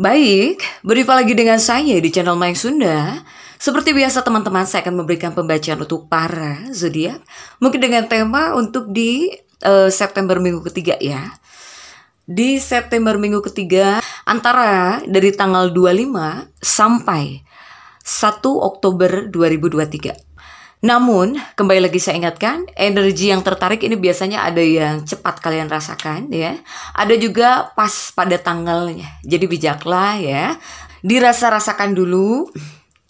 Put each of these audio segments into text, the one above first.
Baik, berjumpa lagi dengan saya di channel Main Sunda. Seperti biasa teman-teman, saya akan memberikan pembacaan untuk para zodiak, mungkin dengan tema untuk di uh, September minggu ketiga ya. Di September minggu ketiga antara dari tanggal 25 sampai 1 Oktober 2023. Namun, kembali lagi saya ingatkan, energi yang tertarik ini biasanya ada yang cepat kalian rasakan ya. Ada juga pas pada tanggalnya. Jadi bijaklah ya. Dirasa-rasakan dulu.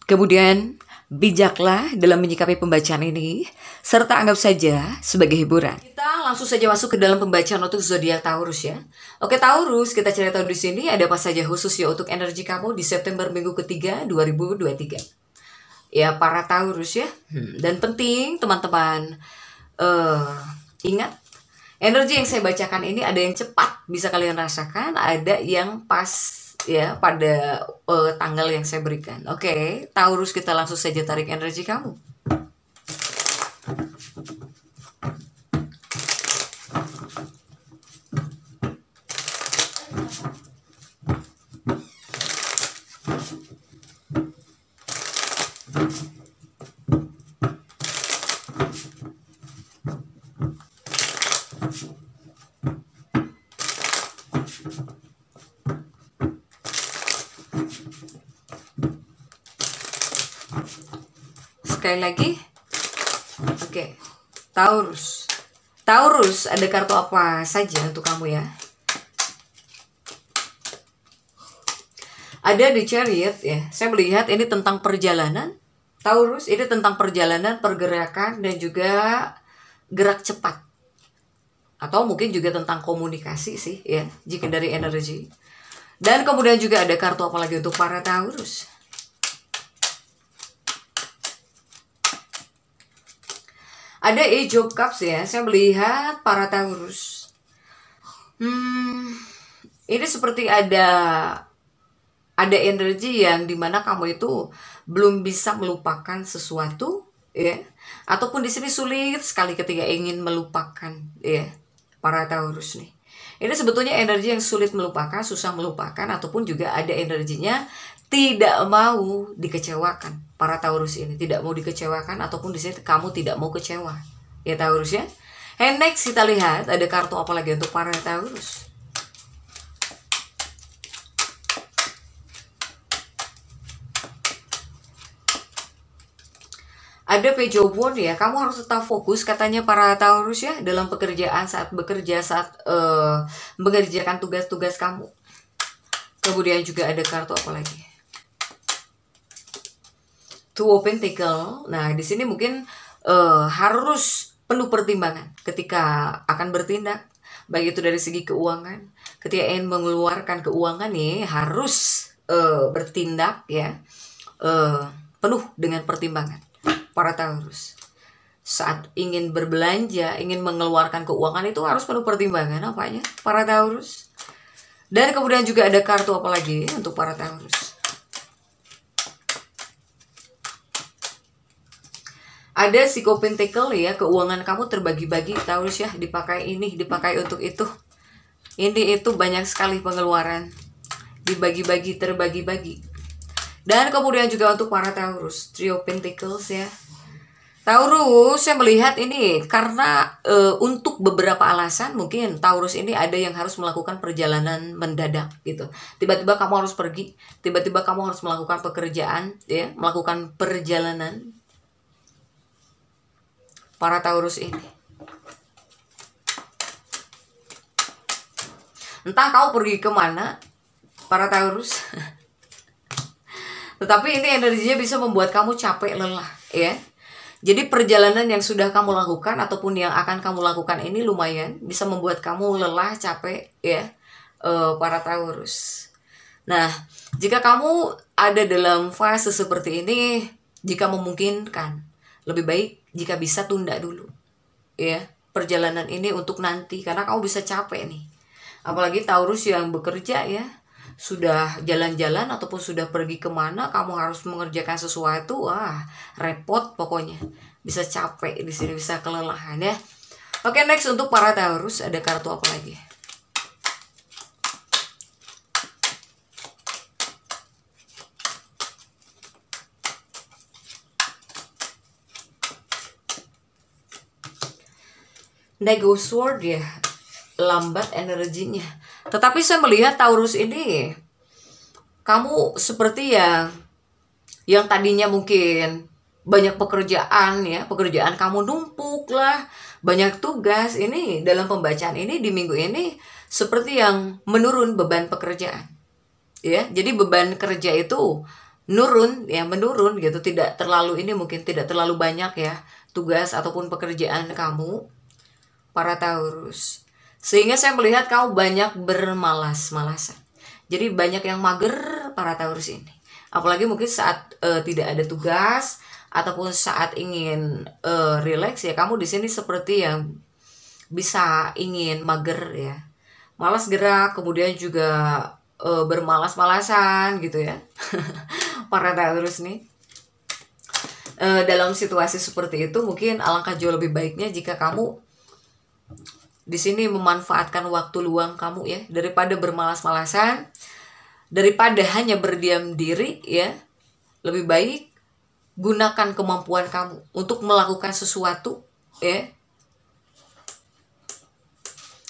Kemudian bijaklah dalam menyikapi pembacaan ini serta anggap saja sebagai hiburan. Kita langsung saja masuk ke dalam pembacaan untuk zodiak Taurus ya. Oke Taurus, kita cerita di sini ada apa saja khusus ya untuk energi kamu di September minggu ketiga 2023 ya para Taurus ya. Hmm. Dan penting teman-teman uh, ingat energi yang saya bacakan ini ada yang cepat bisa kalian rasakan, ada yang pas ya pada uh, tanggal yang saya berikan. Oke, okay, Taurus kita langsung saja tarik energi kamu. Sekali lagi. Oke. Taurus. Taurus, ada kartu apa saja untuk kamu ya? Ada di Chariot ya. Saya melihat ini tentang perjalanan. Taurus ini tentang perjalanan, pergerakan dan juga gerak cepat. Atau mungkin juga tentang komunikasi sih ya, jika dari energi. Dan kemudian juga ada kartu apalagi untuk para Taurus? Ada hijau cups ya, saya melihat para Taurus. Hmm, ini seperti ada ada energi yang dimana kamu itu belum bisa melupakan sesuatu, ya. Ataupun di sini sulit sekali ketika ingin melupakan, ya. Para Taurus nih. Ini sebetulnya energi yang sulit melupakan, susah melupakan, ataupun juga ada energinya tidak mau dikecewakan. Para Taurus ini tidak mau dikecewakan, ataupun di sini kamu tidak mau kecewa. Ya Taurus ya. And next kita lihat ada kartu apa lagi untuk para Taurus. Ada Pejobon ya, kamu harus tetap fokus katanya para Taurus ya dalam pekerjaan saat bekerja saat uh, mengerjakan tugas-tugas kamu. Kemudian juga ada kartu apa lagi? Two Pentacle. Nah, di sini mungkin uh, harus penuh pertimbangan ketika akan bertindak baik itu dari segi keuangan ketika ingin mengeluarkan keuangan nih harus uh, bertindak ya uh, penuh dengan pertimbangan para Taurus, Saat ingin berbelanja, ingin mengeluarkan keuangan itu harus penuh pertimbangan Apa ya, para Taurus. Dan kemudian juga ada kartu apa lagi untuk para Taurus? Ada psikopentacle ya, keuangan kamu terbagi-bagi Taurus ya, dipakai ini, dipakai untuk itu. Ini itu banyak sekali pengeluaran. Dibagi-bagi, terbagi-bagi dan kemudian juga untuk para Taurus, trio Pentacles ya. Taurus saya melihat ini karena e, untuk beberapa alasan mungkin Taurus ini ada yang harus melakukan perjalanan mendadak gitu. Tiba-tiba kamu harus pergi, tiba-tiba kamu harus melakukan pekerjaan ya, melakukan perjalanan. Para Taurus ini. Entah kau pergi kemana, para Taurus. Tetapi ini energinya bisa membuat kamu capek lelah, ya. Jadi perjalanan yang sudah kamu lakukan ataupun yang akan kamu lakukan ini lumayan bisa membuat kamu lelah, capek, ya, e, para Taurus. Nah, jika kamu ada dalam fase seperti ini, jika memungkinkan, lebih baik jika bisa tunda dulu, ya, perjalanan ini untuk nanti karena kamu bisa capek nih. Apalagi Taurus yang bekerja ya, sudah jalan-jalan ataupun sudah pergi kemana kamu harus mengerjakan sesuatu wah repot pokoknya bisa capek di sini bisa kelelahan ya oke next untuk para Taurus ada kartu apa lagi Dago Sword ya lambat energinya tetapi saya melihat Taurus ini kamu seperti yang, yang tadinya mungkin banyak pekerjaan ya, pekerjaan kamu numpuk lah, banyak tugas ini dalam pembacaan ini di minggu ini seperti yang menurun beban pekerjaan. Ya, jadi beban kerja itu nurun ya menurun gitu tidak terlalu ini mungkin tidak terlalu banyak ya tugas ataupun pekerjaan kamu para Taurus. Sehingga saya melihat kamu banyak bermalas-malasan. Jadi banyak yang mager para Taurus ini. Apalagi mungkin saat uh, tidak ada tugas ataupun saat ingin uh, eh, relax ya kamu di sini seperti yang bisa ingin mager ya. Malas gerak, kemudian juga uh, bermalas-malasan gitu ya. para Taurus nih. dalam situasi seperti itu mungkin alangkah jauh lebih baiknya jika kamu di sini memanfaatkan waktu luang kamu ya daripada bermalas-malasan daripada hanya berdiam diri ya lebih baik gunakan kemampuan kamu untuk melakukan sesuatu ya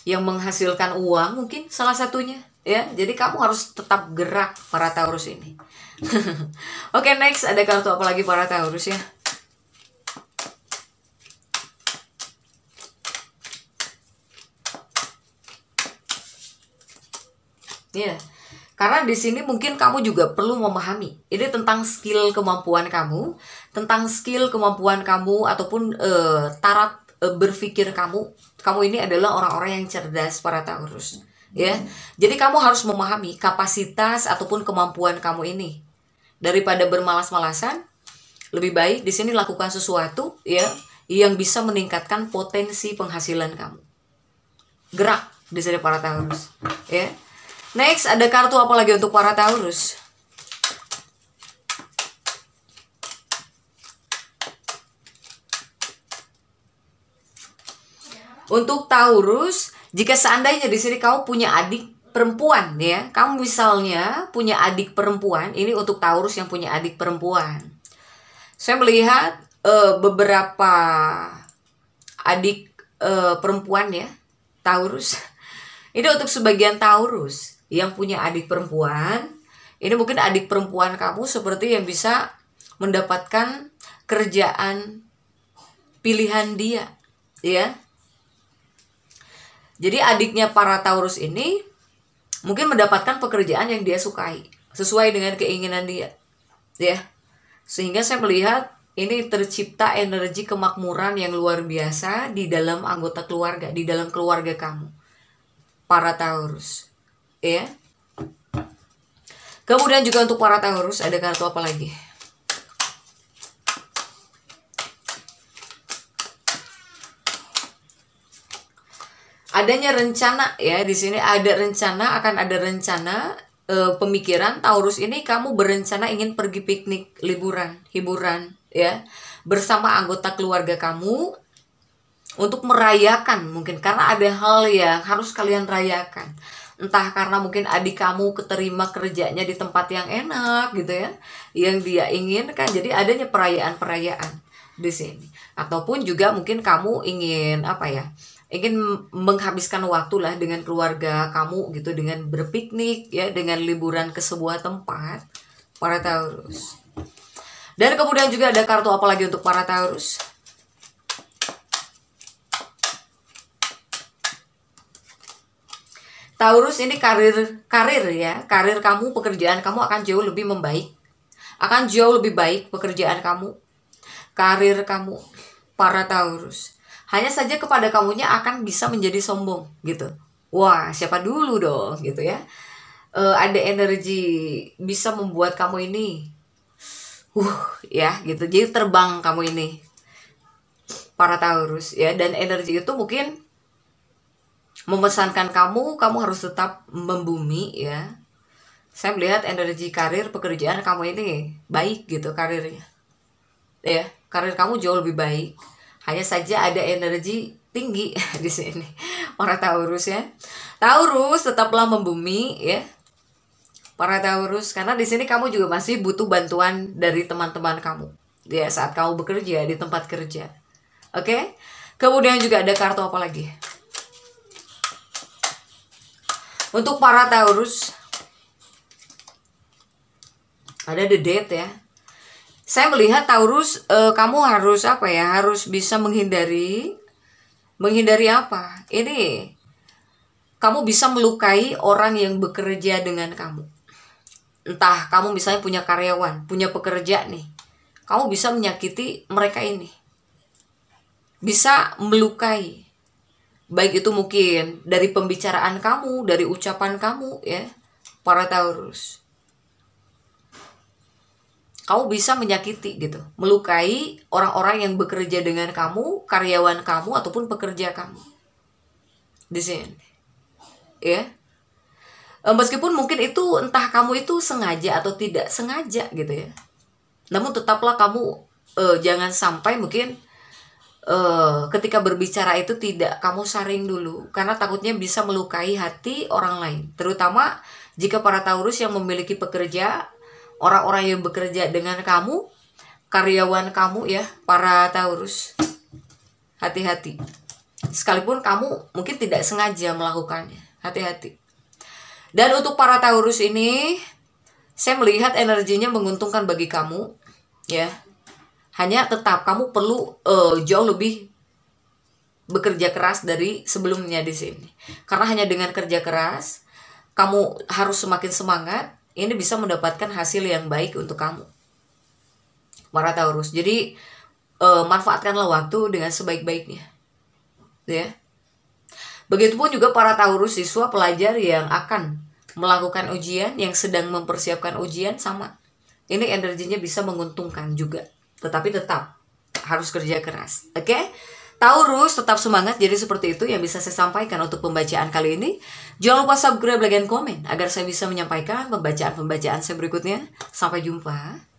yang menghasilkan uang mungkin salah satunya ya jadi kamu harus tetap gerak para Taurus ini oke okay, next ada kartu apa lagi para Taurus ya Iya. Karena di sini mungkin kamu juga perlu memahami. Ini tentang skill kemampuan kamu, tentang skill kemampuan kamu ataupun uh, eh, taraf uh, eh, berpikir kamu. Kamu ini adalah orang-orang yang cerdas para Taurus. Ya. Yeah. Hmm. Jadi kamu harus memahami kapasitas ataupun kemampuan kamu ini. Daripada bermalas-malasan, lebih baik di sini lakukan sesuatu ya yang bisa meningkatkan potensi penghasilan kamu. Gerak di sini para Taurus, ya Next, ada kartu apa lagi untuk para Taurus? Untuk Taurus, jika seandainya di sini kamu punya adik perempuan ya, kamu misalnya punya adik perempuan, ini untuk Taurus yang punya adik perempuan. Saya melihat uh, beberapa adik uh, perempuan ya, Taurus. Ini untuk sebagian Taurus yang punya adik perempuan ini mungkin adik perempuan kamu seperti yang bisa mendapatkan kerjaan pilihan dia ya jadi adiknya para Taurus ini mungkin mendapatkan pekerjaan yang dia sukai sesuai dengan keinginan dia ya sehingga saya melihat ini tercipta energi kemakmuran yang luar biasa di dalam anggota keluarga di dalam keluarga kamu para Taurus ya kemudian juga untuk para Taurus ada kartu apa lagi adanya rencana ya di sini ada rencana akan ada rencana e, pemikiran Taurus ini kamu berencana ingin pergi piknik liburan hiburan ya bersama anggota keluarga kamu untuk merayakan mungkin karena ada hal yang harus kalian rayakan entah karena mungkin adik kamu keterima kerjanya di tempat yang enak gitu ya yang dia inginkan jadi adanya perayaan-perayaan di sini ataupun juga mungkin kamu ingin apa ya ingin menghabiskan waktu lah dengan keluarga kamu gitu dengan berpiknik ya dengan liburan ke sebuah tempat para Taurus dan kemudian juga ada kartu apalagi untuk para Taurus Taurus ini karir karir ya, karir kamu, pekerjaan kamu akan jauh lebih membaik. Akan jauh lebih baik pekerjaan kamu, karir kamu, para Taurus. Hanya saja kepada kamunya akan bisa menjadi sombong gitu. Wah, siapa dulu dong gitu ya. E, ada energi bisa membuat kamu ini uh ya gitu. Jadi terbang kamu ini para Taurus ya dan energi itu mungkin memesankan kamu, kamu harus tetap membumi ya. Saya melihat energi karir pekerjaan kamu ini baik gitu karirnya. Ya, karir kamu jauh lebih baik. Hanya saja ada energi tinggi di sini. Para Taurus ya. Taurus tetaplah membumi ya. Para Taurus karena di sini kamu juga masih butuh bantuan dari teman-teman kamu. Ya, saat kamu bekerja di tempat kerja. Oke? Kemudian juga ada kartu apa lagi? Untuk para Taurus ada the date ya. Saya melihat Taurus uh, kamu harus apa ya? Harus bisa menghindari menghindari apa? Ini kamu bisa melukai orang yang bekerja dengan kamu. Entah kamu misalnya punya karyawan, punya pekerja nih. Kamu bisa menyakiti mereka ini. Bisa melukai baik itu mungkin dari pembicaraan kamu, dari ucapan kamu ya, para Taurus. Kamu bisa menyakiti gitu, melukai orang-orang yang bekerja dengan kamu, karyawan kamu ataupun pekerja kamu. Di sini. Ya. E, meskipun mungkin itu entah kamu itu sengaja atau tidak sengaja gitu ya. Namun tetaplah kamu eh, jangan sampai mungkin uh, ketika berbicara itu tidak kamu saring dulu karena takutnya bisa melukai hati orang lain terutama jika para Taurus yang memiliki pekerja orang-orang yang bekerja dengan kamu karyawan kamu ya para Taurus hati-hati sekalipun kamu mungkin tidak sengaja melakukannya hati-hati dan untuk para Taurus ini saya melihat energinya menguntungkan bagi kamu ya hanya tetap kamu perlu uh, jauh lebih bekerja keras dari sebelumnya di sini. Karena hanya dengan kerja keras kamu harus semakin semangat, ini bisa mendapatkan hasil yang baik untuk kamu. Para Taurus. Jadi uh, manfaatkanlah waktu dengan sebaik-baiknya. Ya. Begitupun juga para Taurus siswa pelajar yang akan melakukan ujian yang sedang mempersiapkan ujian sama. Ini energinya bisa menguntungkan juga tetapi tetap harus kerja keras. Oke? Okay? Taurus tetap semangat jadi seperti itu yang bisa saya sampaikan untuk pembacaan kali ini. Jangan lupa subscribe, like, dan komen agar saya bisa menyampaikan pembacaan-pembacaan saya berikutnya. Sampai jumpa.